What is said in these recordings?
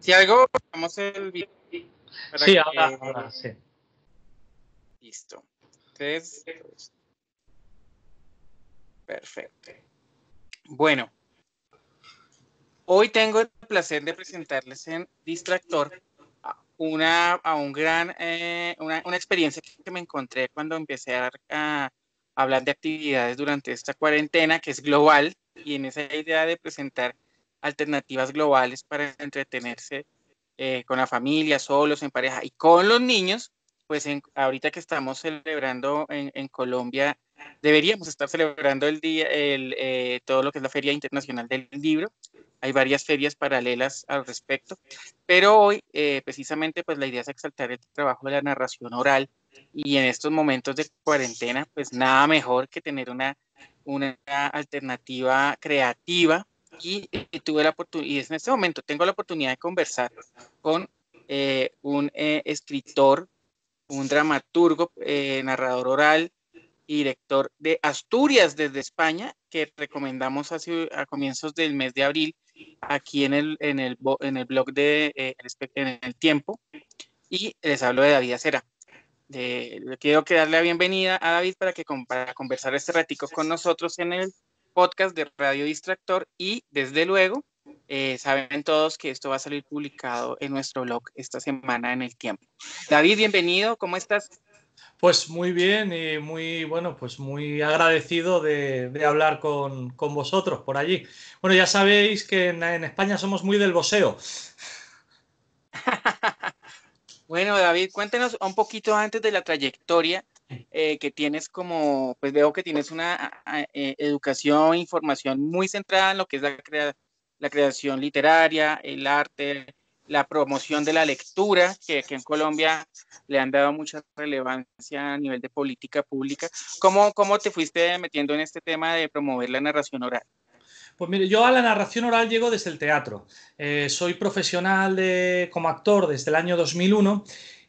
Si algo, vamos el video. Sí, ahora, sí. Listo. perfecto. Bueno, hoy tengo el placer de presentarles en Distractor una, a un gran, eh, una, experiencia que me encontré cuando empecé a, hablar de actividades durante esta cuarentena, que es global, y en esa idea de presentar alternativas globales para entretenerse eh, con la familia, solos, en pareja y con los niños, pues ahorita que estamos celebrando en, Colombia, deberíamos estar celebrando el día, el, eh, todo lo que es la Feria Internacional del Libro. Hay varias ferias paralelas al respecto, pero hoy eh, precisamente pues la idea es exaltar el trabajo de la narración oral y en estos momentos de cuarentena pues nada mejor que tener una, una alternativa creativa y eh, eh, tuve la oportunidad, y en este momento tengo la oportunidad de conversar con eh, un escritor, un dramaturgo, narrador oral, director de Asturias desde España, que recomendamos a comienzos del mes de abril aquí en el, en el, blog de en el Tiempo. Y les hablo de David Acera. quiero darle la bienvenida a David para que para conversar este ratico con nosotros en el podcast de Radio Distractor y desde luego eh, saben todos que esto va a salir publicado en nuestro blog esta semana en el tiempo. David, bienvenido, ¿cómo estás? Pues muy bien y muy bueno, pues muy agradecido de, hablar con, con, vosotros por allí. Bueno, ya sabéis que en, España somos muy del boseo. bueno, David, cuéntenos un poquito antes de la trayectoria eh, que tienes como, pues veo que tienes una eh, educación, información muy centrada en lo que es la, creación literaria, el arte, la promoción de la lectura, que, aquí en Colombia le han dado mucha relevancia a nivel de política pública. ¿Cómo, cómo te fuiste metiendo en este tema de promover la narración oral? Pues mire, yo a la narración oral llego desde el teatro. Eh, soy profesional como actor desde el año 2001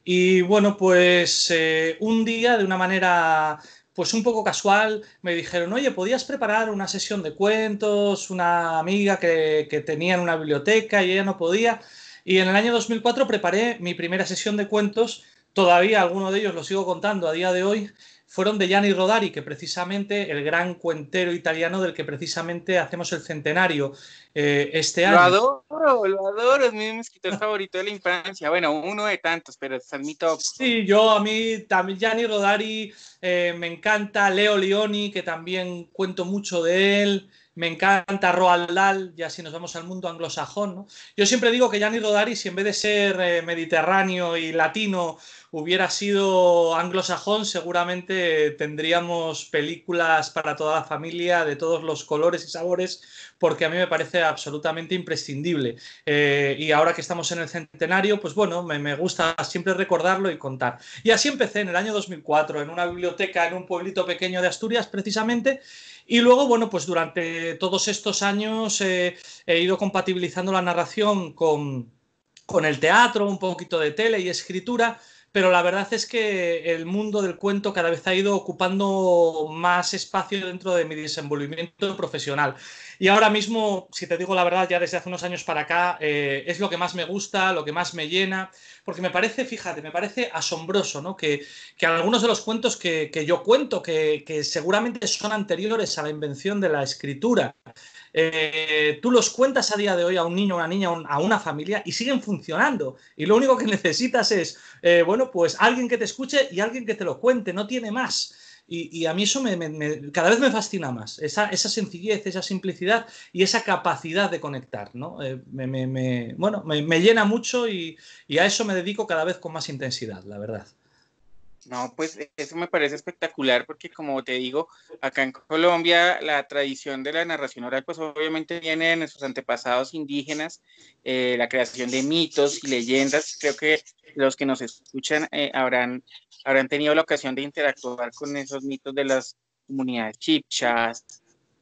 y bueno, pues eh, un día de una manera pues un poco casual, me dijeron, oye, ¿podías preparar una sesión de cuentos? Una amiga que, que tenía en una biblioteca y ella no podía. Y en el año 2004 preparé mi primera sesión de cuentos, todavía alguno de ellos lo sigo contando a día de hoy, fueron de Gianni Rodari, que precisamente el gran cuentero italiano del que precisamente hacemos el centenario eh, este año. Lo adoro, lo adoro, es mi escritor favorito de la infancia. Bueno, uno de tantos, pero es mi top. Sí, yo a mí también Gianni Rodari eh, me encanta, Leo Leoni, que también cuento mucho de él. Me encanta Roald Dahl, ya si nos vamos al mundo anglosajón. ¿no? Yo siempre digo que Gianni Rodari, si en vez de ser eh, mediterráneo y latino, hubiera sido anglosajón, seguramente tendríamos películas para toda la familia de todos los colores y sabores, porque a mí me parece absolutamente imprescindible. Eh, y ahora que estamos en el centenario, pues bueno, me, gusta siempre recordarlo y contar. Y así empecé en el año 2004, en una biblioteca en un pueblito pequeño de Asturias, precisamente. Y luego, bueno, pues durante todos estos años eh, he ido compatibilizando la narración con con el teatro, un poquito de tele y escritura, pero la verdad es que el mundo del cuento cada vez ha ido ocupando más espacio dentro de mi desenvolvimiento profesional. Y ahora mismo, si te digo la verdad, ya desde hace unos años para acá, eh, es lo que más me gusta, lo que más me llena, porque me parece, fíjate, me parece asombroso, ¿no? Que, que algunos de los cuentos que, que yo cuento, que, que, seguramente son anteriores a la invención de la escritura, eh, tú los cuentas a día de hoy a un niño, a una niña, a una familia y siguen funcionando. Y lo único que necesitas es, eh, bueno, pues alguien que te escuche y alguien que te lo cuente, no tiene más. Y, a mí eso me, cada vez me fascina más, esa, sencillez, esa simplicidad y esa capacidad de conectar, ¿no? Eh, me, bueno, me, llena mucho y a eso me dedico cada vez con más intensidad, la verdad. No, pues e-, eso me parece espectacular porque como te digo, acá en Colombia la tradición de la narración oral pues obviamente viene de nuestros antepasados indígenas, eh, la creación de mitos y leyendas. Creo que los que nos escuchan eh, habrán, habrán tenido la ocasión de interactuar con esos mitos de las comunidades chipchas,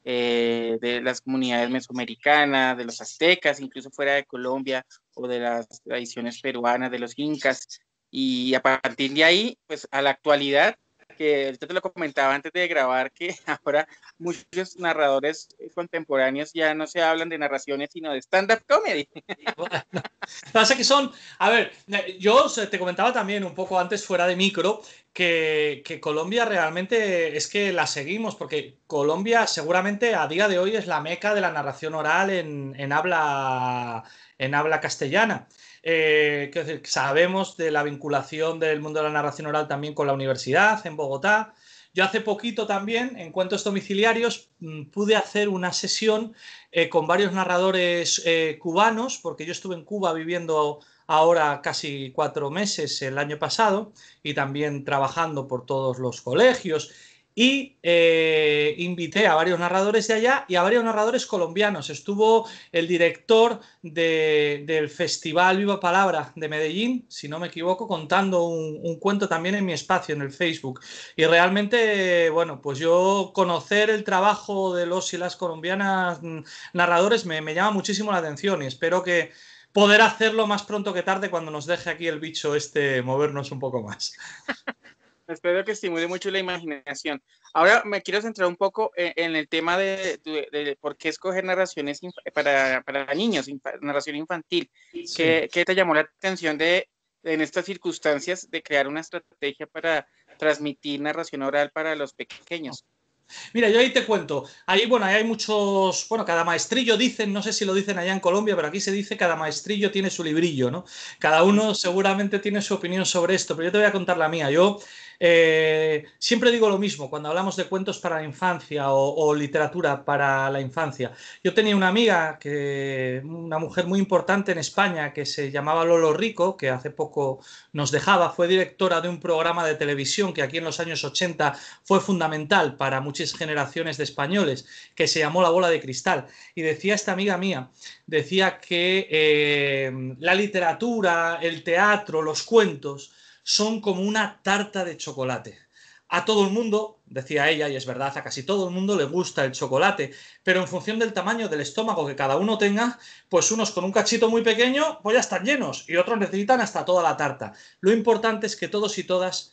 eh, de las comunidades mesoamericanas, de los aztecas, incluso fuera de Colombia o de las tradiciones peruanas, de los incas. Y a partir de ahí, pues a la actualidad, que yo te lo comentaba antes de grabar, que ahora muchos narradores contemporáneos ya no se hablan de narraciones, sino de stand-up comedy. pasa que son, a ver, yo te comentaba también un poco antes fuera de micro que, Colombia realmente es que la seguimos, porque Colombia seguramente a día de hoy es la meca de la narración oral en, en habla, en habla castellana. Eh, sabemos de la vinculación del mundo de la narración oral también con la universidad en Bogotá. Yo hace poquito también, en cuentos domiciliarios, mm, pude hacer una sesión eh, con varios narradores eh, cubanos, porque yo estuve en Cuba viviendo ahora casi cuatro meses el año pasado y también trabajando por todos los colegios y eh, invité a varios narradores de allá y a varios narradores colombianos. Estuvo el director del Festival Viva Palabra de Medellín, si no me equivoco, contando un, cuento también en mi espacio, en el Facebook. Y realmente, bueno, pues yo conocer el trabajo de los y las colombianas mm, narradores me, llama muchísimo la atención y espero que poder hacerlo más pronto que tarde cuando nos deje aquí el bicho este movernos un poco más. espero que estimule mucho la imaginación. Ahora me quiero centrar un poco e, en, el tema de, por qué escoger narraciones para, para niños, narración infantil. ¿Qué, ¿Qué, te llamó la atención de, en estas circunstancias de crear una estrategia para transmitir narración oral para los pequeños? Mira, yo ahí te cuento. Ahí, bueno, hay muchos. Bueno, cada maestrillo dicen, no sé si lo dicen allá en Colombia, pero aquí se dice cada maestrillo tiene su librillo, ¿no? Cada uno seguramente tiene su opinión sobre esto, pero yo te voy a contar la mía. Yo eh, siempre digo lo mismo cuando hablamos de cuentos para la infancia o, literatura para la infancia. Yo tenía una amiga, que, una mujer muy importante en España, que se llamaba Lolo Rico, que hace poco nos dejaba, fue directora de un programa de televisión que aquí en los años 80 fue fundamental para muchas generaciones de españoles, que se llamó La Bola de Cristal. Y decía esta amiga mía, decía que eh, la literatura, el teatro, los cuentos, son como una tarta de chocolate. A todo el mundo, decía ella, y es verdad, a casi todo el mundo le gusta el chocolate, pero en función del tamaño del estómago que cada uno tenga, pues unos con un cachito muy pequeño, pues ya están llenos, y otros necesitan hasta toda la tarta. Lo importante es que todos y todas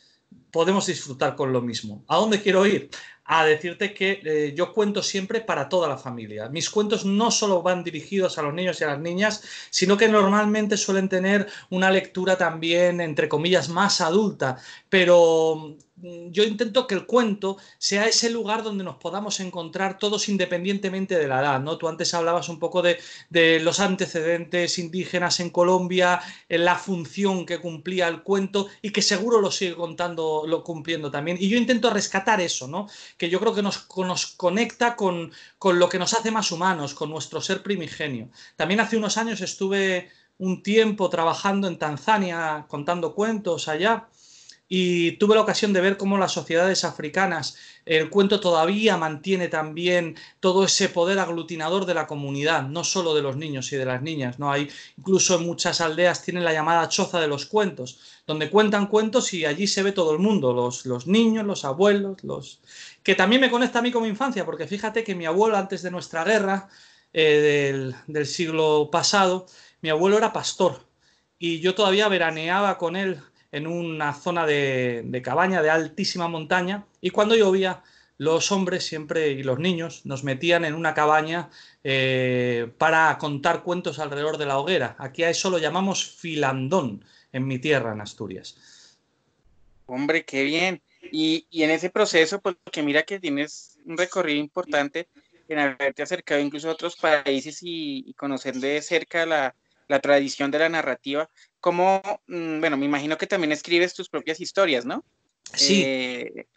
podemos disfrutar con lo mismo. ¿A dónde quiero ir? A decirte que eh, yo cuento siempre para toda la familia. Mis cuentos no solo van dirigidos a los niños y a las niñas, sino que normalmente suelen tener una lectura también, entre comillas, más adulta. Pero mm, yo intento que el cuento sea ese lugar donde nos podamos encontrar todos independientemente de la edad, ¿no? Tú antes hablabas un poco de, los antecedentes indígenas en Colombia, eh, la función que cumplía el cuento y que seguro lo sigue contando lo, cumpliendo también. Y yo intento rescatar eso, ¿no? Que yo creo que nos, nos conecta con, con lo que nos hace más humanos, con nuestro ser primigenio. También hace unos años estuve un tiempo trabajando en Tanzania contando cuentos allá y tuve la ocasión de ver cómo las sociedades africanas, el cuento todavía mantiene también todo ese poder aglutinador de la comunidad, no solo de los niños y de las niñas, ¿no? Hay incluso en muchas aldeas tienen la llamada choza de los cuentos, donde cuentan cuentos y allí se ve todo el mundo, los, los niños, los abuelos, los... que también me conecta a mí con mi infancia, porque fíjate que mi abuelo antes de nuestra guerra eh, del, del siglo pasado, mi abuelo era pastor y yo todavía veraneaba con él en una zona de, cabaña de altísima montaña y cuando llovía los hombres siempre y los niños nos metían en una cabaña eh, para contar cuentos alrededor de la hoguera. Aquí a eso lo llamamos filandón en mi tierra, en Asturias. Hombre, qué bien. Y, en ese proceso, pues, porque mira que tienes un recorrido importante en haberte acercado incluso a otros países y, y conocer de cerca la, la tradición de la narrativa, como, mm, bueno, me imagino que también escribes tus propias historias, ¿no? Sí. Eh,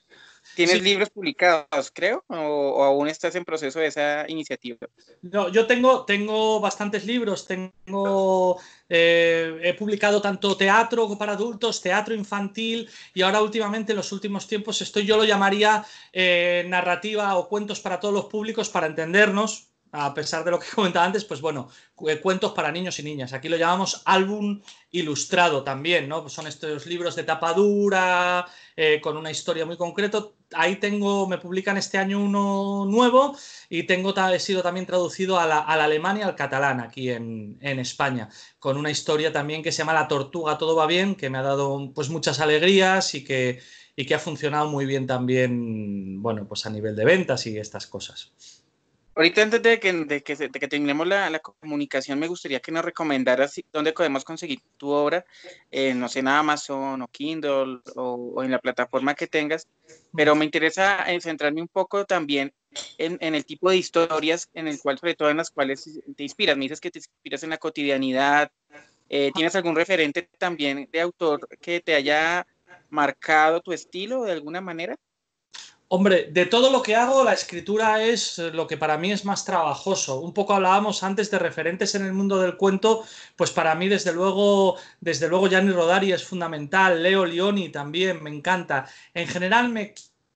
¿Tienes libros publicados, creo? O, aún estás en proceso de esa iniciativa? No, yo tengo, tengo bastantes libros. Tengo, eh, he publicado tanto teatro para adultos, teatro infantil y ahora últimamente, en los últimos tiempos, esto yo lo llamaría eh, narrativa o cuentos para todos los públicos para entendernos, a pesar de lo que comentaba antes, pues bueno, eh, cuentos para niños y niñas. Aquí lo llamamos álbum ilustrado también, ¿no? son estos libros de tapa dura, eh, con una historia muy concreta. Ahí tengo, me publican este año uno nuevo y tengo, he sido también traducido a la, al alemán y al catalán aquí en, en, España, con una historia también que se llama La tortuga, todo va bien, que me ha dado pues muchas alegrías y que, y que ha funcionado muy bien también, bueno, pues a nivel de ventas y estas cosas. Ahorita antes de que, de que, terminemos la, comunicación, me gustaría que nos recomendaras dónde podemos conseguir tu obra, eh, no sé, en Amazon o Kindle o, en la plataforma que tengas, pero me interesa eh, centrarme un poco también en, en, el tipo de historias en el cual, sobre todo en las cuales te inspiras. Me dices que te inspiras en la cotidianidad. Eh, ¿Tienes algún referente también de autor que te haya marcado tu estilo de alguna manera? Hombre, de todo lo que hago, la escritura es eh, lo que para mí es más trabajoso. Un poco hablábamos antes de referentes en el mundo del cuento, pues para mí desde luego, desde luego Gianni Rodari es fundamental, Leo Leoni también, me encanta. En general me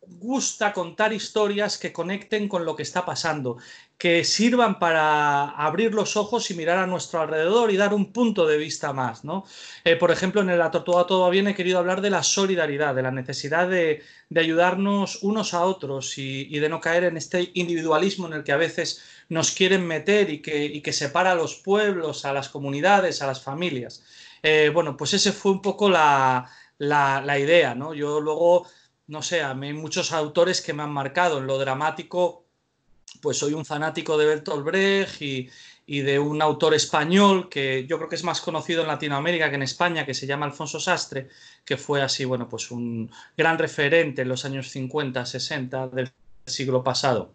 gusta contar historias que conecten con lo que está pasando, que sirvan para abrir los ojos y mirar a nuestro alrededor y dar un punto de vista más. ¿no? Eh, por ejemplo, en La Tortuga Todo Bien he querido hablar de la solidaridad, de la necesidad de, ayudarnos unos a otros y, de no caer en este individualismo en el que a veces nos quieren meter y que, separa a los pueblos, a las comunidades, a las familias. Eh, bueno, pues ese fue un poco la, idea. ¿no? Yo luego no sé, hay muchos autores que me han marcado. En lo dramático, pues soy un fanático de Bertolt Brecht y, de un autor español que yo creo que es más conocido en Latinoamérica que en España, que se llama Alfonso Sastre, que fue así, bueno, pues un gran referente en los años 50, 60 del siglo pasado.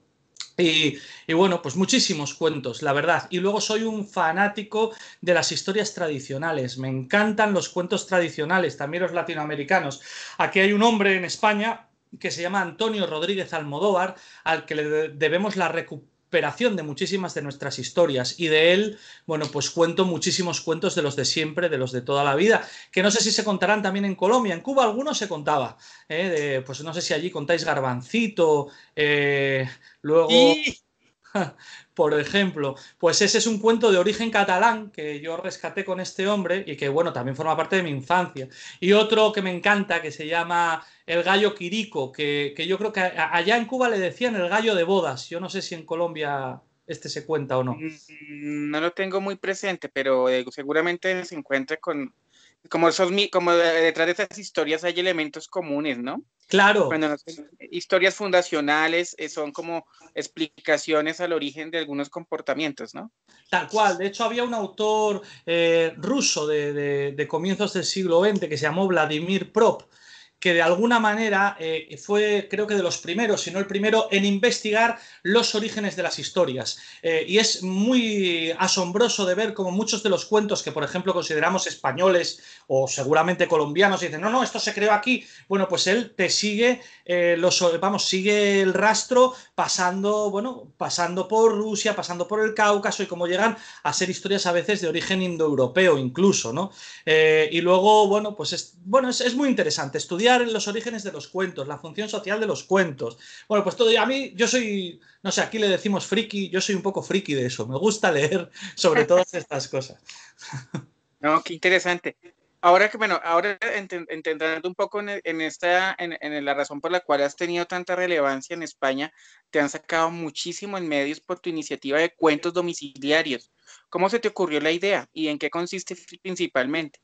Y, bueno, pues muchísimos cuentos, la verdad. Y luego soy un fanático de las historias tradicionales. Me encantan los cuentos tradicionales, también los latinoamericanos. Aquí hay un hombre en España que se llama Antonio Rodríguez Almodóvar, al que le debemos la recuperación de muchísimas de nuestras historias y de él, bueno, pues cuento muchísimos cuentos de los de siempre, de los de toda la vida, que no sé si se contarán también en Colombia, en Cuba algunos se contaba, ¿eh? pues no sé si allí contáis garbancito, eh, luego... por ejemplo. Pues ese es un cuento de origen catalán que yo rescaté con este hombre y que, bueno, también forma parte de mi infancia. Y otro que me encanta, que se llama El gallo quirico, que, yo creo que allá en Cuba le decían el gallo de bodas. Yo no sé si en Colombia este se cuenta o no. Mm, no lo tengo muy presente, pero eh, seguramente se encuentra con, como, como detrás de esas historias hay elementos comunes, ¿no? Claro. Cuando historias fundacionales eh, son como explicaciones al origen de algunos comportamientos, ¿no? Tal cual. De hecho, había un autor eh, ruso de, de, de, comienzos del siglo XX que se llamó Vladimir Prop, que de alguna manera eh, fue, creo que de los primeros, si no el primero, en investigar los orígenes de las historias. Eh, y es muy asombroso de ver cómo muchos de los cuentos que, por ejemplo, consideramos españoles o seguramente colombianos, dicen, no, no, esto se creó aquí. Bueno, pues él te sigue, eh, los, vamos, sigue el rastro pasando, bueno, pasando por Rusia, pasando por el Cáucaso y cómo llegan a ser historias a veces de origen indoeuropeo incluso, ¿no? y luego, bueno, pues bueno, es muy interesante estudiar en los orígenes de los cuentos, la función social de los cuentos. Bueno, pues todo, a mí, yo soy, no sé, aquí le decimos friki, yo soy un poco friki de eso, me gusta leer sobre todas estas cosas. No, qué interesante. Ahora que, bueno, ahora entendiendo un poco en, esta, en, en, la razón por la cual has tenido tanta relevancia en España, te han sacado muchísimo en medios por tu iniciativa de cuentos domiciliarios. ¿Cómo se te ocurrió la idea y en qué consiste principalmente?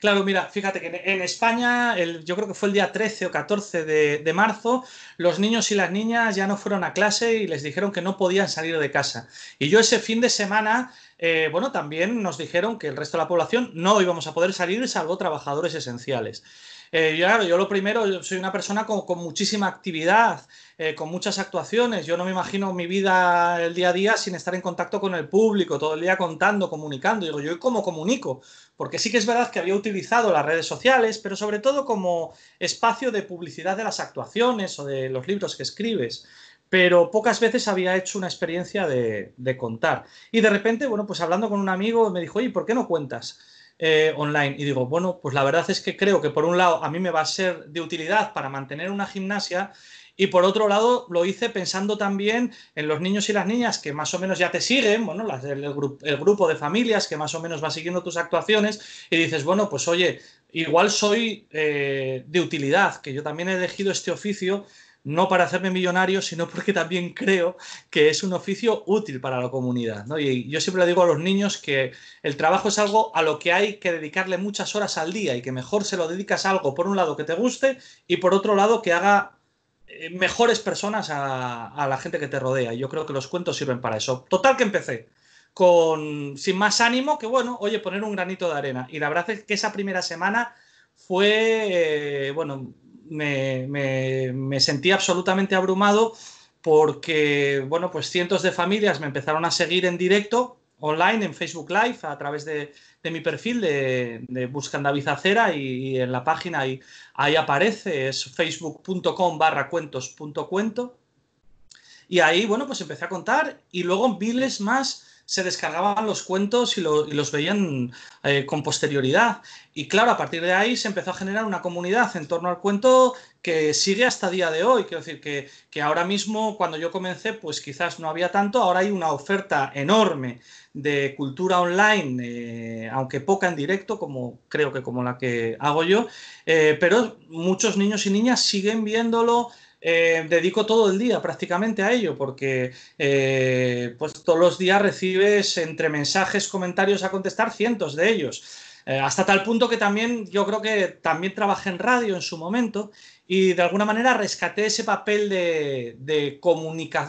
Claro, mira, fíjate que en España, yo creo que fue el día 13 o 14 de, marzo, los niños y las niñas ya no fueron a clase y les dijeron que no podían salir de casa. Y yo ese fin de semana, eh, bueno, también nos dijeron que el resto de la población no íbamos a poder salir salvo trabajadores esenciales. Eh, yo, lo primero, yo soy una persona con, muchísima actividad, eh, con muchas actuaciones. Yo no me imagino mi vida el día a día sin estar en contacto con el público, todo el día contando, comunicando. Digo, yo cómo comunico, porque sí que es verdad que había utilizado las redes sociales, pero sobre todo como espacio de publicidad de las actuaciones o de los libros que escribes pero pocas veces había hecho una experiencia de, de, contar. Y de repente, bueno, pues hablando con un amigo me dijo, oye, ¿por qué no cuentas? Eh, online. Y digo, bueno, pues la verdad es que creo que por un lado a mí me va a ser de utilidad para mantener una gimnasia y por otro lado, lo hice pensando también en los niños y las niñas que más o menos ya te siguen, bueno, las, el, grupo de familias que más o menos va siguiendo tus actuaciones y dices, bueno, pues oye, igual soy eh, de utilidad, que yo también he elegido este oficio no para hacerme millonario, sino porque también creo que es un oficio útil para la comunidad. Y yo siempre le digo a los niños que el trabajo es algo a lo que hay que dedicarle muchas horas al día y que mejor se lo dedicas a algo, por un lado, que te guste y por otro lado, que haga eh, mejores personas a, la gente que te rodea. Yo creo que los cuentos sirven para eso. Total que empecé con sin más ánimo que bueno, oye, poner un granito de arena. Y la verdad es que esa primera semana fue, eh, bueno, me, sentí absolutamente abrumado porque, bueno, pues cientos de familias me empezaron a seguir en directo online en Facebook Live a través de, mi perfil de, de Buscan David y, en la página ahí, ahí aparece, es facebook.com barra cuentos.cuento. Y ahí, bueno, pues empecé a contar y luego miles más se descargaban los cuentos y, los veían eh, con posterioridad. Y claro, a partir de ahí se empezó a generar una comunidad en torno al cuento que sigue hasta día de hoy. Quiero decir que, ahora mismo, cuando yo comencé, pues quizás no había tanto, ahora hay una oferta enorme de cultura online, eh, aunque poca en directo, como creo que como la que hago yo, eh, pero muchos niños y niñas siguen viéndolo. Eh, dedico todo el día prácticamente a ello, porque eh, pues todos los días recibes entre mensajes, comentarios a contestar cientos de ellos. Eh, hasta tal punto que también yo creo que también trabajé en radio en su momento y de alguna manera rescaté ese papel de, de,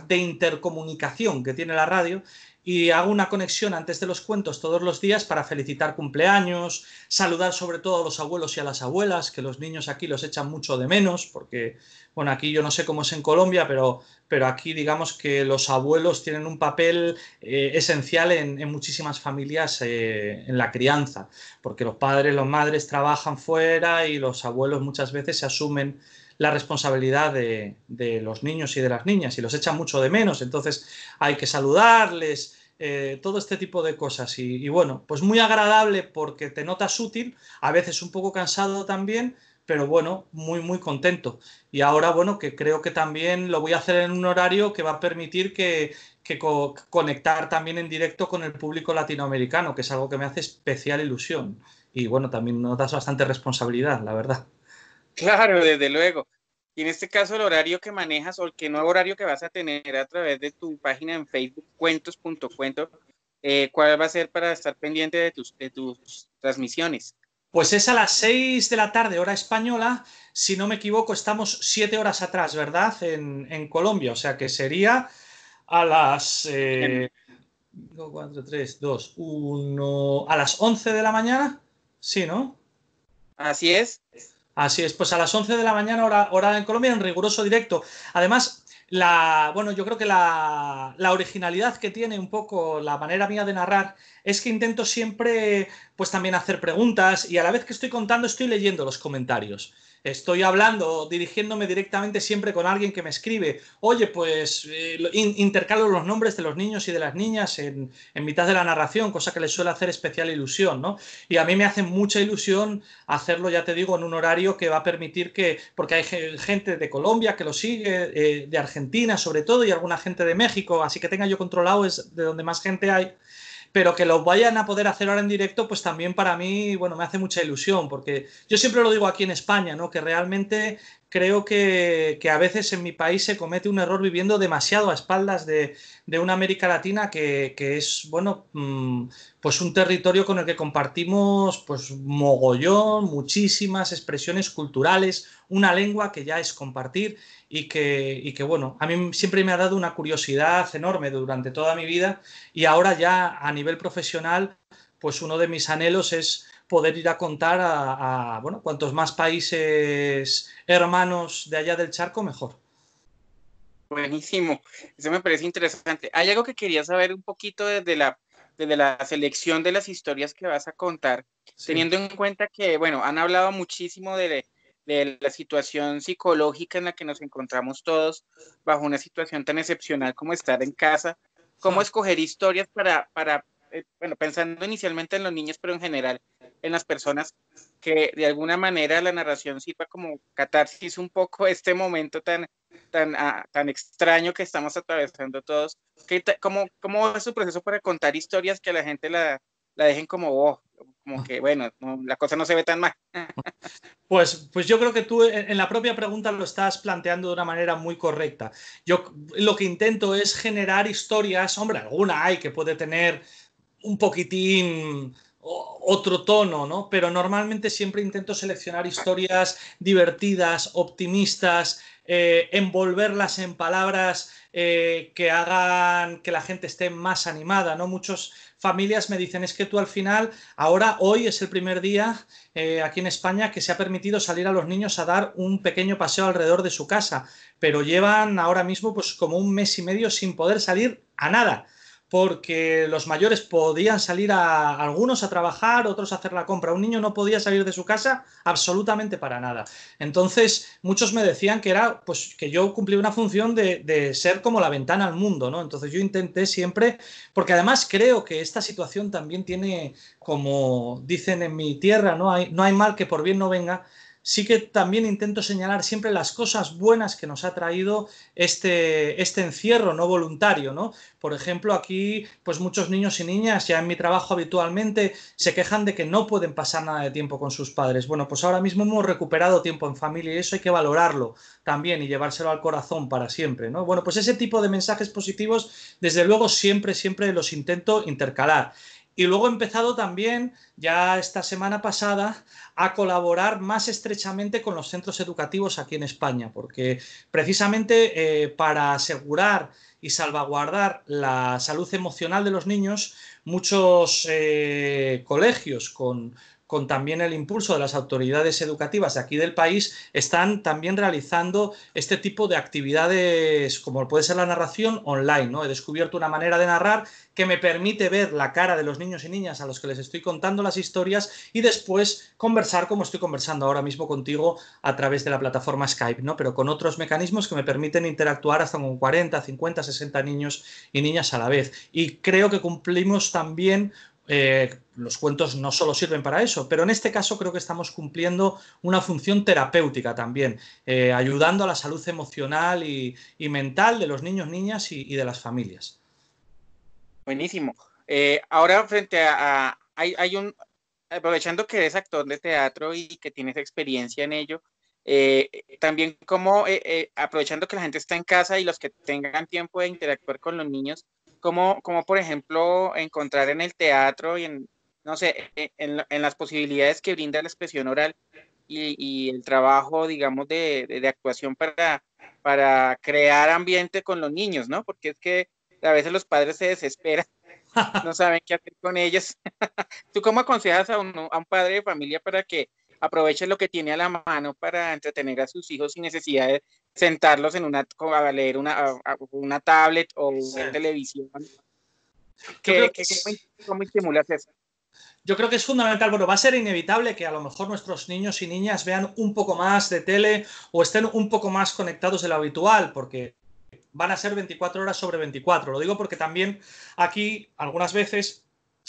de intercomunicación que tiene la radio y hago una conexión antes de los cuentos todos los días para felicitar cumpleaños, saludar sobre todo a los abuelos y a las abuelas, que los niños aquí los echan mucho de menos, porque, bueno, aquí yo no sé cómo es en Colombia, pero, pero aquí digamos que los abuelos tienen un papel eh, esencial en, muchísimas familias eh, en la crianza, porque los padres, las madres trabajan fuera y los abuelos muchas veces se asumen la responsabilidad de, los niños y de las niñas y los echan mucho de menos. Entonces hay que saludarles, eh, todo este tipo de cosas. Y, bueno, pues muy agradable porque te notas útil, a veces un poco cansado también, pero bueno, muy, muy contento. Y ahora, bueno, que creo que también lo voy a hacer en un horario que va a permitir que, conectar también en directo con el público latinoamericano, que es algo que me hace especial ilusión. Y bueno, también notas bastante responsabilidad, la verdad. Claro, desde luego. Y en este caso, el horario que manejas o el que no horario que vas a tener a través de tu página en Facebook, cuentos.cuento, eh, ¿cuál va a ser para estar pendiente de tus, tus transmisiones? Pues es a las 6 de la tarde, hora española. Si no me equivoco, estamos 7 horas atrás, ¿verdad? En, Colombia. O sea que sería a las. 1. Eh, a las 11 de la mañana. Sí, ¿no? Así es. Así es, pues a las 11 de la mañana, hora, en Colombia, en riguroso directo. Además, la, bueno, yo creo que la, la, originalidad que tiene un poco la manera mía de narrar es que intento siempre, pues también hacer preguntas y a la vez que estoy contando estoy leyendo los comentarios. Estoy hablando, dirigiéndome directamente siempre con alguien que me escribe. Oye, pues eh, intercalo los nombres de los niños y de las niñas en, mitad de la narración, cosa que les suele hacer especial ilusión, ¿no? Y a mí me hace mucha ilusión hacerlo, ya te digo, en un horario que va a permitir que, porque hay gente de Colombia que lo sigue, eh, de Argentina sobre todo, y alguna gente de México, así que tenga yo controlado es de donde más gente hay pero que lo vayan a poder hacer ahora en directo, pues también para mí, bueno, me hace mucha ilusión, porque yo siempre lo digo aquí en España, ¿no? Que realmente creo que, a veces en mi país se comete un error viviendo demasiado a espaldas de, una América Latina que, es, bueno, mm, pues un territorio con el que compartimos pues mogollón, muchísimas expresiones culturales, una lengua que ya es compartir y que, y que, bueno, a mí siempre me ha dado una curiosidad enorme durante toda mi vida y ahora ya a nivel profesional, pues uno de mis anhelos es poder ir a contar a, bueno, cuantos más países hermanos de allá del charco, mejor. Buenísimo, eso me parece interesante. Hay algo que quería saber un poquito desde la, la selección de las historias que vas a contar, teniendo en cuenta que, bueno, han hablado muchísimo de, la situación psicológica en la que nos encontramos todos bajo una situación tan excepcional como estar en casa. ¿Cómo escoger historias para, para eh, bueno, pensando inicialmente en los niños, pero en general, en las personas que de alguna manera la narración sirva como catarsis un poco este momento tan, tan, ah, tan extraño que estamos atravesando todos. ¿Qué cómo, ¿Cómo es su proceso para contar historias que a la gente la, la dejen como oh, como que bueno, la cosa no se ve tan mal. Pues, pues yo creo que tú en la propia pregunta lo estás planteando de una manera muy correcta. Yo lo que intento es generar historias, hombre, alguna hay que puede tener un poquitín otro tono, ¿no? Pero normalmente siempre intento seleccionar historias divertidas, optimistas, eh, envolverlas en palabras eh, que hagan que la gente esté más animada, ¿no? Muchas familias me dicen, es que tú al final, ahora, hoy es el primer día eh, aquí en España que se ha permitido salir a los niños a dar un pequeño paseo alrededor de su casa, pero llevan ahora mismo pues como un mes y medio sin poder salir a nada porque los mayores podían salir a, algunos a trabajar, otros a hacer la compra. Un niño no podía salir de su casa absolutamente para nada. Entonces, muchos me decían que era, pues, que yo cumplí una función de, ser como la ventana al mundo, ¿no? Entonces yo intenté siempre, porque además creo que esta situación también tiene, como dicen en mi tierra, no hay, no hay mal que por bien no venga sí que también intento señalar siempre las cosas buenas que nos ha traído este, este encierro no voluntario, ¿no? Por ejemplo, aquí, pues muchos niños y niñas, ya en mi trabajo habitualmente, se quejan de que no pueden pasar nada de tiempo con sus padres. Bueno, pues ahora mismo hemos recuperado tiempo en familia y eso hay que valorarlo también y llevárselo al corazón para siempre, ¿no? Bueno, pues ese tipo de mensajes positivos, desde luego, siempre, siempre los intento intercalar. Y luego he empezado también, ya esta semana pasada, a colaborar más estrechamente con los centros educativos aquí en España, porque precisamente eh, para asegurar y salvaguardar la salud emocional de los niños, muchos eh, colegios con, con también el impulso de las autoridades educativas de aquí del país, están también realizando este tipo de actividades, como puede ser la narración online. ¿no? He descubierto una manera de narrar que me permite ver la cara de los niños y niñas a los que les estoy contando las historias y después conversar como estoy conversando ahora mismo contigo a través de la plataforma Skype, ¿no? pero con otros mecanismos que me permiten interactuar hasta con 40, 50, 60 niños y niñas a la vez. Y creo que cumplimos también eh, los cuentos no solo sirven para eso, pero en este caso creo que estamos cumpliendo una función terapéutica también, eh, ayudando a la salud emocional y, mental de los niños, niñas y, de las familias. Buenísimo. Eh, ahora frente a, hay, un, aprovechando que eres actor de teatro y que tienes experiencia en ello, también como aprovechando que la gente está en casa y los que tengan tiempo de interactuar con los niños, como, como por ejemplo encontrar en el teatro y en, no sé, e, en, en las posibilidades que brinda la expresión oral y, el trabajo, digamos, de, de, actuación para, para crear ambiente con los niños, ¿no? Porque es que a veces los padres se desesperan, no saben qué hacer con ellos. ¿Tú cómo aconsejas a un, a un padre de familia para que aproveche lo que tiene a la mano para entretener a sus hijos sin necesidad de, sentarlos en una, a leer una, tablet o una televisión. ¿Cómo estimulas eso? Yo creo que es fundamental, bueno, va a ser inevitable que a lo mejor nuestros niños y niñas vean un poco más de tele o estén un poco más conectados de lo habitual, porque van a ser 24 horas sobre 24. Lo digo porque también aquí algunas veces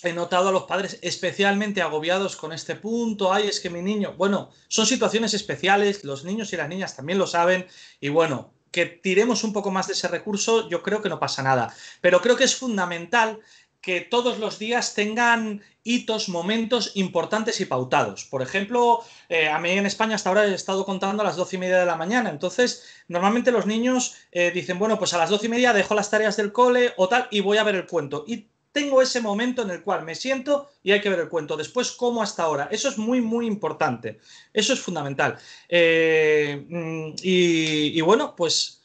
he notado a los padres especialmente agobiados con este punto, ay, es que mi niño, bueno, son situaciones especiales, los niños y las niñas también lo saben, y bueno, que tiremos un poco más de ese recurso, yo creo que no pasa nada, pero creo que es fundamental que todos los días tengan hitos, momentos importantes y pautados. Por ejemplo, eh, a mí en España hasta ahora he estado contando a las doce y media de la mañana. Entonces, normalmente los niños eh, dicen, bueno, pues a las doce y media dejo las tareas del cole o tal y voy a ver el cuento. Y tengo ese momento en el cual me siento y hay que ver el cuento. Después, como hasta ahora. Eso es muy, muy importante. Eso es fundamental. Eh, mm, y, bueno, pues.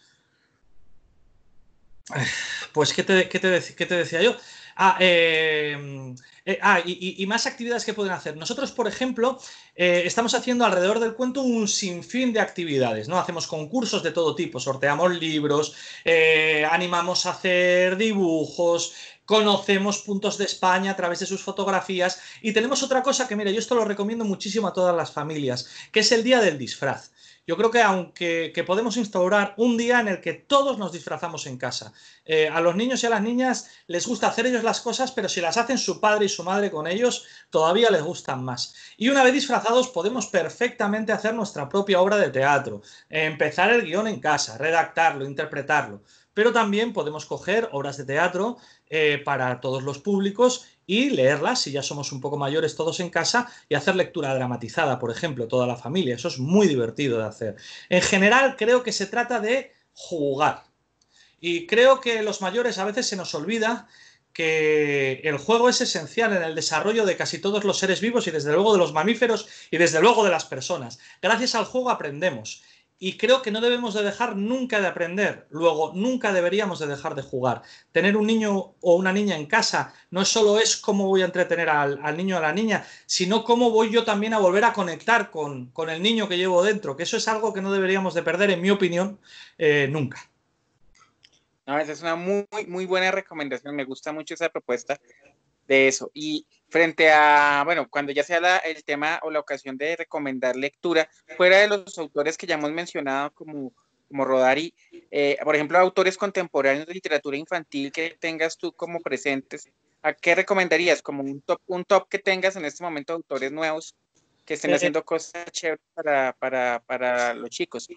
Eh, pues, ¿qué te, qué te decía yo? Ah, eh, eh, ah y, más actividades que pueden hacer. Nosotros, por ejemplo, eh, estamos haciendo alrededor del cuento un sinfín de actividades, ¿no? Hacemos concursos de todo tipo, sorteamos libros, animamos a hacer dibujos, conocemos puntos de España a través de sus fotografías y tenemos otra cosa que, mira, yo esto lo recomiendo muchísimo a todas las familias, que es el día del disfraz. Yo creo que aunque podemos instaurar un día en el que todos nos disfrazamos en casa. Eh, a los niños y a las niñas les gusta hacer ellos las cosas, pero si las hacen su padre y su madre con ellos, todavía les gustan más. Y una vez disfrazados podemos perfectamente hacer nuestra propia obra de teatro, empezar el guión en casa, redactarlo, interpretarlo. Pero también podemos coger obras de teatro eh, para todos los públicos y leerlas si ya somos un poco mayores todos en casa y hacer lectura dramatizada, por ejemplo, toda la familia. Eso es muy divertido de hacer. En general, creo que se trata de jugar. Y creo que los mayores a veces se nos olvida que el juego es esencial en el desarrollo de casi todos los seres vivos y desde luego de los mamíferos y desde luego de las personas. Gracias al juego aprendemos y creo que no debemos de dejar nunca de aprender. Luego, nunca deberíamos de dejar de jugar. Tener un niño o una niña en casa no solo es cómo voy a entretener al, niño o a la niña, sino cómo voy yo también a volver a conectar con, el niño que llevo dentro, que eso es algo que no deberíamos de perder, en mi opinión, eh, nunca. es una muy, muy buena recomendación, me gusta mucho esa propuesta de eso. Y frente a, bueno, cuando ya sea el tema o la ocasión de recomendar lectura, fuera de los autores que ya hemos mencionado como, como Rodari, eh, por ejemplo, autores contemporáneos de literatura infantil que tengas tú como presentes, ¿a qué recomendarías? Como un top, un top que tengas en este momento autores nuevos que estén eh, haciendo cosas chéveres para, para, para los chicos.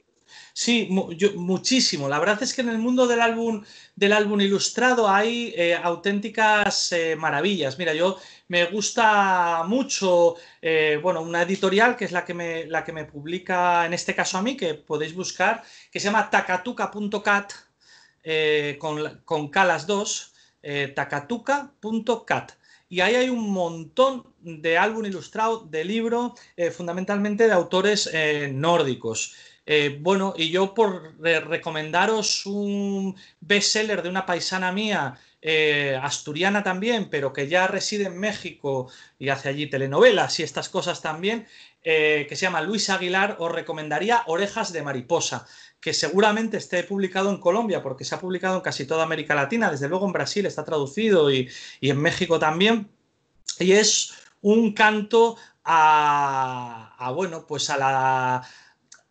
Sí, muchísimo. La verdad es que en el mundo del álbum, del álbum ilustrado hay eh, auténticas eh, maravillas. Mira, yo me gusta mucho, eh, bueno, una editorial que es la que, me, publica, en este caso a mí, que podéis buscar, que se llama takatuka.cat con, con calas 2, takatuka.cat y ahí hay un montón de álbum ilustrado, de libro, fundamentalmente de autores nórdicos. Eh, bueno, y yo por eh, recomendaros un bestseller de una paisana mía, eh, asturiana también, pero que ya reside en México y hace allí telenovelas y estas cosas también, que se llama Luis Aguilar, os recomendaría Orejas de Mariposa, que seguramente esté publicado en Colombia, porque se ha publicado en casi toda América Latina, desde luego en Brasil está traducido y, en México también, y es un canto a bueno, pues a la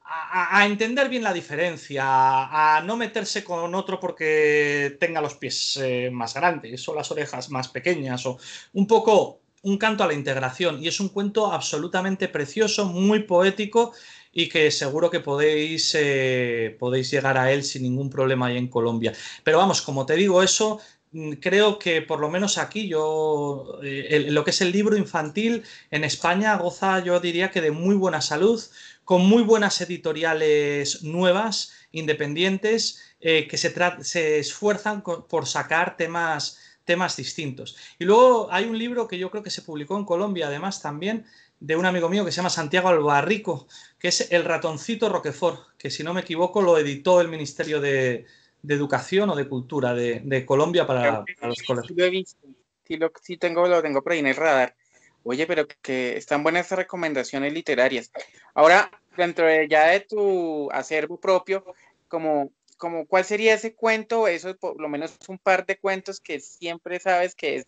a, entender bien la diferencia, a no meterse con otro porque tenga los pies eh, más grandes o las orejas más pequeñas, o un poco un canto a la integración. Y es un cuento absolutamente precioso, muy poético y que seguro que podéis, eh, podéis llegar a él sin ningún problema ahí en Colombia. Pero vamos, como te digo, eso mm, creo que por lo menos aquí yo, eh, lo que es el libro infantil en España goza, yo diría que de muy buena salud con muy buenas editoriales nuevas, independientes, eh, que se, se esfuerzan por sacar temas, temas distintos. Y luego hay un libro que yo creo que se publicó en Colombia, además también, de un amigo mío que se llama Santiago Albarrico, que es El ratoncito Roquefort, que si no me equivoco lo editó el Ministerio de, Educación o de Cultura de, Colombia para, los colegios. Sí, lo tengo, lo tengo por ahí en el radar. Oye, pero que están buenas recomendaciones literarias. Ahora, dentro de, ya de tu acervo propio, como, como cuál sería ese cuento, eso es por lo menos un par de cuentos que siempre sabes que es,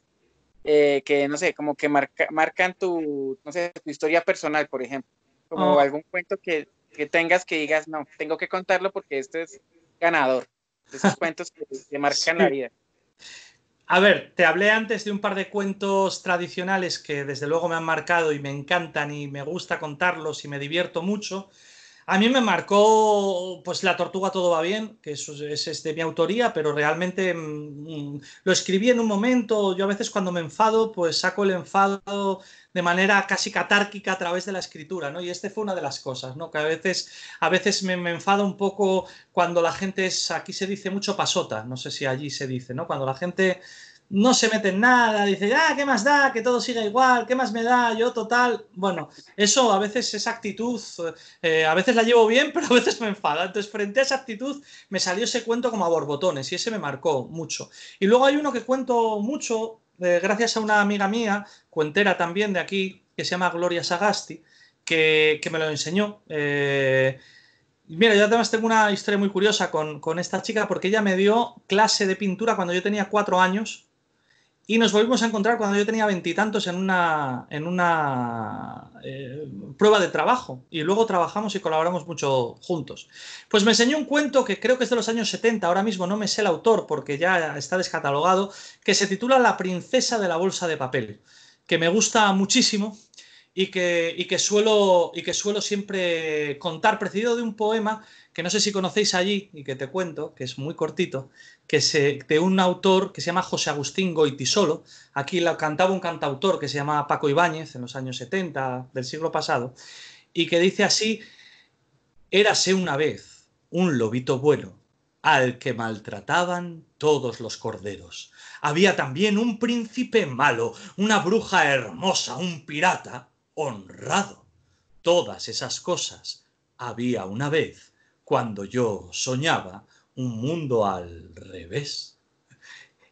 eh, que no sé, como que marcan tu, no sé, tu historia personal, por ejemplo. Como oh. algún cuento que, que, tengas que digas, no, tengo que contarlo porque este es ganador. Esos cuentos que marcan la vida. A ver, te hablé antes de un par de cuentos tradicionales que desde luego me han marcado y me encantan y me gusta contarlos y me divierto mucho. A mí me marcó, pues, La Tortuga Todo Va Bien, que eso es, de mi autoría, pero realmente mm, mm, lo escribí en un momento. Yo a veces cuando me enfado, pues saco el enfado de manera casi catárquica a través de la escritura, ¿no? Y este fue una de las cosas, ¿no? Que a veces, a veces me, me un poco cuando la gente es, aquí se dice mucho pasota, no sé si allí se dice, ¿no? Cuando la gente no se mete en nada, dice, ah, ¿qué más da? Que todo siga igual, ¿qué más me da? Yo total. Bueno, eso a veces, esa actitud, eh, a veces la llevo bien, pero a veces me enfada. Entonces, frente a esa actitud, me salió ese cuento como a borbotones y ese me marcó mucho. Y luego hay uno que cuento mucho, eh, gracias a una amiga mía, cuentera también de aquí, que se llama Gloria Sagasti, que, me lo enseñó. Eh, mira, yo además tengo una historia muy curiosa con, con esta chica porque ella me dio clase de pintura cuando yo tenía cuatro años y nos volvimos a encontrar cuando yo tenía veintitantos en una, en una eh, prueba de trabajo. Y luego trabajamos y colaboramos mucho juntos. Pues me enseñó un cuento que creo que es de los años 70, ahora mismo no me sé el autor porque ya está descatalogado, que se titula La princesa de la bolsa de papel, que me gusta muchísimo y que, que, suelo, y que suelo siempre contar, precedido de un poema que no sé si conocéis allí y que te cuento, que es muy cortito, que se, de un autor que se llama José Agustín Goitisolo. Aquí lo cantaba un cantautor que se llama Paco Ibáñez en los años 70 del siglo pasado, y que dice así, érase una vez un lobito bueno al que maltrataban todos los corderos. Había también un príncipe malo, una bruja hermosa, un pirata honrado. Todas esas cosas había una vez cuando yo soñaba un mundo al revés.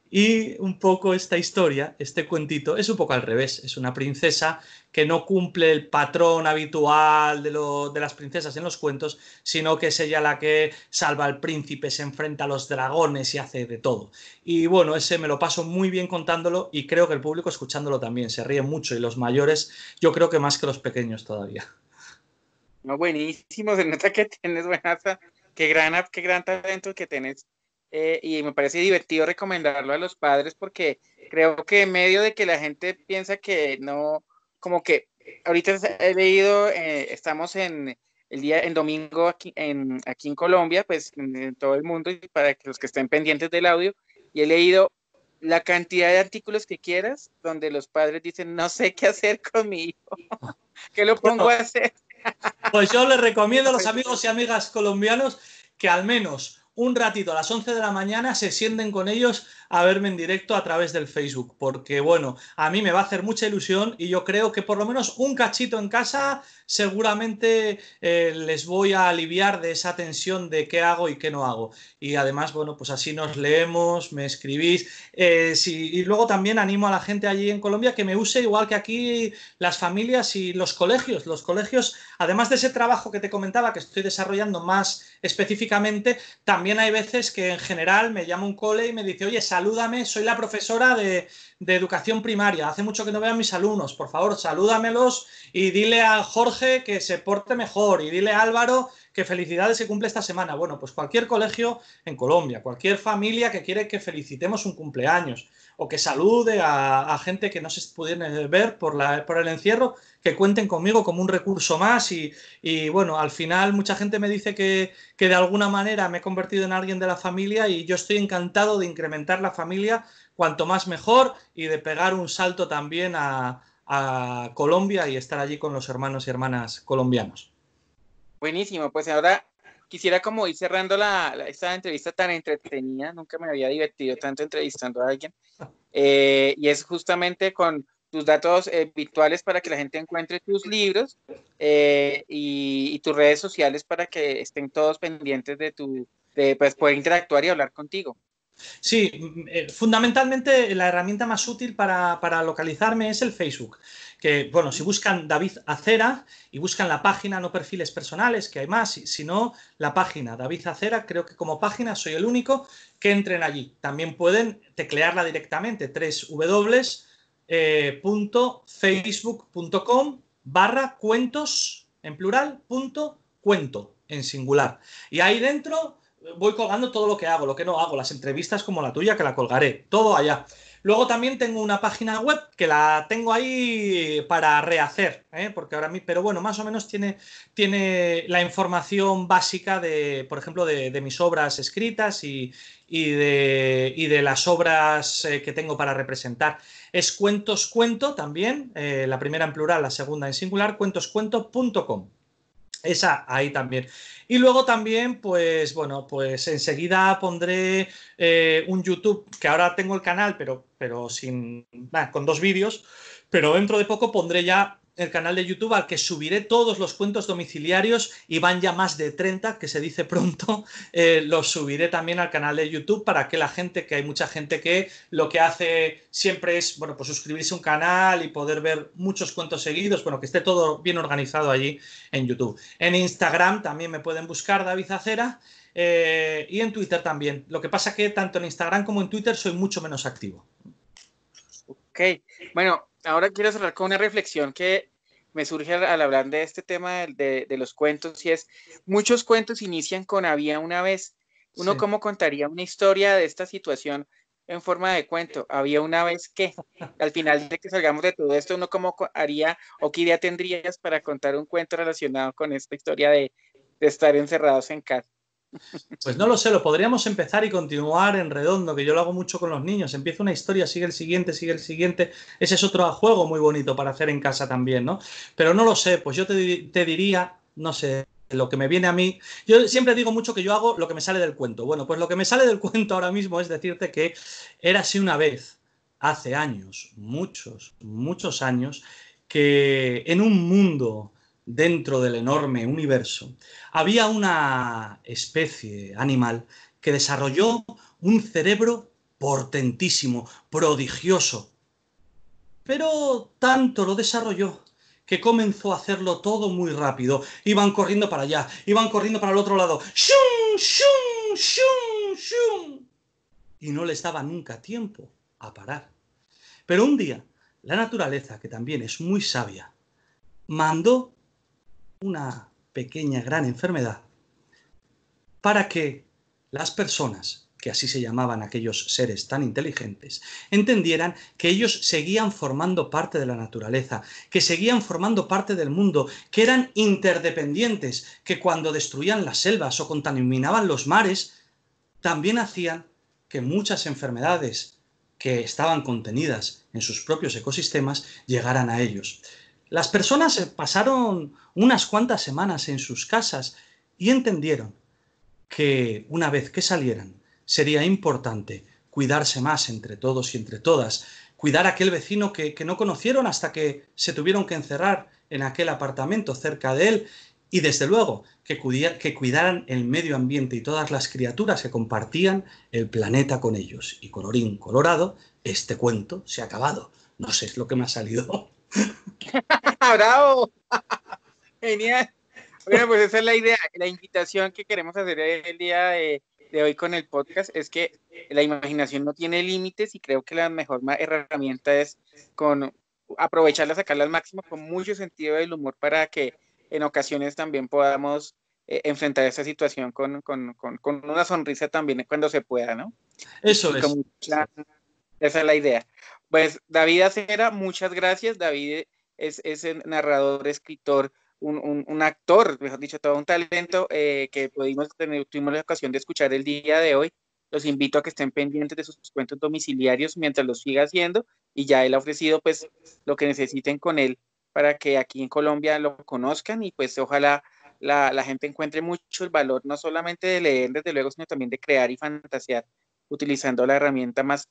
Y un poco esta historia, este cuentito, es un poco al revés. Es una princesa que no cumple el patrón habitual de, las princesas en los cuentos, sino que es ella la que salva al príncipe, se enfrenta a los dragones y hace de todo. Y bueno, ese me lo paso muy bien contándolo y creo que el público escuchándolo también se ríe mucho y los mayores yo creo que más que los pequeños todavía. No, buenísimo, se nota que tienes buenaza, qué gran, qué gran talento que tienes. Eh, y me parece divertido recomendarlo a los padres porque creo que en medio de que la gente piensa que no, como que ahorita he leído, eh, estamos en el día, en domingo aquí en, aquí en Colombia, pues en, todo el mundo, y para que los que estén pendientes del audio, y he leído la cantidad de artículos que quieras donde los padres dicen, no sé qué hacer con mi hijo, ¿qué lo pongo a hacer? Pues yo les recomiendo a los amigos y amigas colombianos que al menos un ratito a las 11 de la mañana, se sienten con ellos a verme en directo a través del Facebook, porque bueno, a mí me va a hacer mucha ilusión y yo creo que por lo menos un cachito en casa seguramente eh, les voy a aliviar de esa tensión de qué hago y qué no hago. Y además, bueno, pues así nos leemos, me escribís. Eh, y luego también animo a la gente allí en Colombia que me use igual que aquí las familias y los colegios. Los colegios, además de ese trabajo que te comentaba que estoy desarrollando más específicamente, también hay veces que en general me llama un cole y me dice, oye, esa salúdame, soy la profesora de, educación primaria, hace mucho que no veo a mis alumnos, por favor, salúdamelos y dile a Jorge que se porte mejor y dile a Álvaro que felicidades se cumple esta semana. Bueno, pues cualquier colegio en Colombia, cualquier familia que quiere que felicitemos un cumpleaños o que salude a, gente que no se pudiera ver por el encierro, que cuenten conmigo como un recurso más y, bueno, al final mucha gente me dice que, de alguna manera me he convertido en alguien de la familia y yo estoy encantado de incrementar la familia cuanto más mejor y de pegar un salto también a, Colombia y estar allí con los hermanos y hermanas colombianos. Buenísimo, pues ahora quisiera como ir cerrando la, esta entrevista tan entretenida, nunca me había divertido tanto entrevistando a alguien, eh, y es justamente con tus datos eh, virtuales para que la gente encuentre tus libros eh, y, tus redes sociales para que estén todos pendientes de tu, pues, poder interactuar y hablar contigo. Sí, mm, eh, fundamentalmente la herramienta más útil para, para, localizarme es el Facebook. Que bueno, si buscan David Acera y buscan la página, no perfiles personales, que hay más, sino la página David Acera, creo que como página soy el único que entren allí. También pueden teclearla directamente, tres W eh, punto facebook.com barra cuentos en plural punto cuento en singular. Y ahí dentro voy colgando todo lo que hago, lo que no hago, las entrevistas como la tuya que la colgaré, todo allá. Luego también tengo una página web que la tengo ahí para rehacer, ¿eh? porque ahora mí, pero bueno, más o menos tiene, tiene la información básica de, por ejemplo, de, mis obras escritas y, de, de las obras eh, que tengo para representar. Es cuentoscuento también, eh, la primera en plural, la segunda en singular, cuentoscuento.com. Esa ahí también. Y luego también, pues bueno, pues enseguida pondré eh, un YouTube, que ahora tengo el canal, pero, pero sin, con dos vídeos, pero dentro de poco pondré ya el canal de YouTube al que subiré todos los cuentos domiciliarios y van ya más de 30, que se dice pronto, eh, los subiré también al canal de YouTube para que la gente, que hay mucha gente que lo que hace siempre es, bueno, pues suscribirse a un canal y poder ver muchos cuentos seguidos, bueno, que esté todo bien organizado allí en YouTube. En Instagram también me pueden buscar David Acera eh, y en Twitter también. Lo que pasa que tanto en Instagram como en Twitter soy mucho menos activo. Ok, bueno, ahora quiero cerrar con una reflexión que me surge al hablar de este tema de, los cuentos y es, muchos cuentos inician con había una vez. ¿Uno cómo contaría una historia de esta situación en forma de cuento? Había una vez que, al final de que salgamos de todo esto, ¿uno cómo haría o qué idea tendrías para contar un cuento relacionado con esta historia de, de estar encerrados en casa? Pues no lo sé, lo podríamos empezar y continuar en redondo, que yo lo hago mucho con los niños. Empieza una historia, sigue el siguiente, sigue el siguiente. Ese es otro juego muy bonito para hacer en casa también, ¿no? Pero no lo sé, pues yo te, te diría, no sé, lo que me viene a mí. Yo siempre digo mucho que yo hago lo que me sale del cuento. Bueno, pues lo que me sale del cuento ahora mismo es decirte que era así una vez, hace años, muchos, muchos años, que en un mundo dentro del enorme universo, había una especie animal que desarrolló un cerebro portentísimo, prodigioso. Pero tanto lo desarrolló que comenzó a hacerlo todo muy rápido. Iban corriendo para allá, iban corriendo para el otro lado. ¡Shum, Y no les daba nunca tiempo a parar. Pero un día, la naturaleza, que también es muy sabia, mandó una pequeña gran enfermedad para que las personas, que así se llamaban aquellos seres tan inteligentes, entendieran que ellos seguían formando parte de la naturaleza, que seguían formando parte del mundo, que eran interdependientes, que cuando destruían las selvas o contaminaban los mares, también hacían que muchas enfermedades que estaban contenidas en sus propios ecosistemas llegaran a ellos. Las personas eh, pasaron unas cuantas semanas en sus casas y entendieron que una vez que salieran sería importante cuidarse más entre todos y entre todas, cuidar a aquel vecino que, no conocieron hasta que se tuvieron que encerrar en aquel apartamento cerca de él y desde luego que, que cuidaran el medio ambiente y todas las criaturas que compartían el planeta con ellos. Y colorín colorado, este cuento se ha acabado. No sé, es lo que me ha salido. ¡Bravo! Genial. Bueno, pues esa es la idea. La invitación que queremos hacer el día de, hoy con el podcast es que la imaginación no tiene límites y creo que la mejor herramienta es con aprovecharla, sacarla al máximo con mucho sentido del humor para que en ocasiones también podamos eh, enfrentar esa situación con, con, con, una sonrisa también cuando se pueda, ¿no? Eso es. esa es la idea. Pues David Acera, muchas gracias. David es, el narrador, escritor, un, actor, mejor dicho, todo un talento eh, que pudimos tener, tuvimos la ocasión de escuchar el día de hoy. Los invito a que estén pendientes de sus cuentos domiciliarios mientras los siga haciendo y ya él ha ofrecido pues lo que necesiten con él para que aquí en Colombia lo conozcan y pues ojalá la, la gente encuentre mucho el valor no solamente de leer desde luego, sino también de crear y fantasear utilizando la herramienta más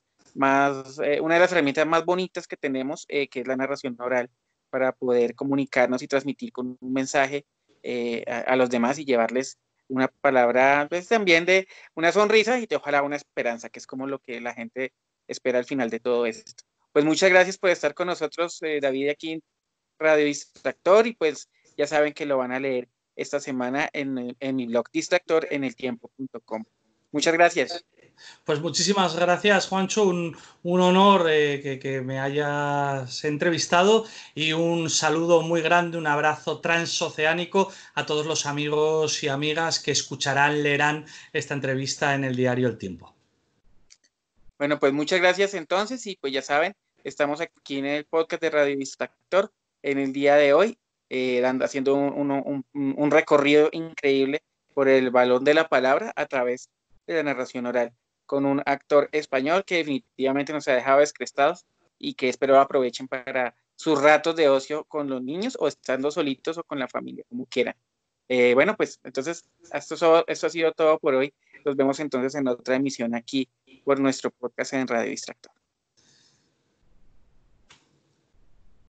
eh, una de las herramientas más bonitas que tenemos, eh, que es la narración oral, para poder comunicarnos y transmitir con un mensaje eh, a, los demás y llevarles una palabra, pues también de una sonrisa y te ojalá una esperanza, que es como lo que la gente espera al final de todo esto. Pues muchas gracias por estar con nosotros, David, aquí Radio Distractor, y pues ya saben que lo van a leer esta semana en, en mi blog Distractor en el tiempo.com. Muchas gracias. Pues muchísimas gracias, Juancho. Un, honor eh, que, me hayas entrevistado y un saludo muy grande, un abrazo transoceánico a todos los amigos y amigas que escucharán, leerán esta entrevista en el diario El Tiempo. Bueno, pues muchas gracias entonces y pues ya saben, estamos aquí en el podcast de Radio Distractor en el día de hoy, eh, haciendo un recorrido increíble por el balón de la palabra a través de la narración oral con un actor español que definitivamente nos ha dejado descrestados y que espero aprovechen para sus ratos de ocio con los niños o estando solitos o con la familia, como quieran. Eh, bueno, pues entonces esto, esto ha sido todo por hoy. Nos vemos entonces en otra emisión aquí por nuestro podcast en Radio Distractor.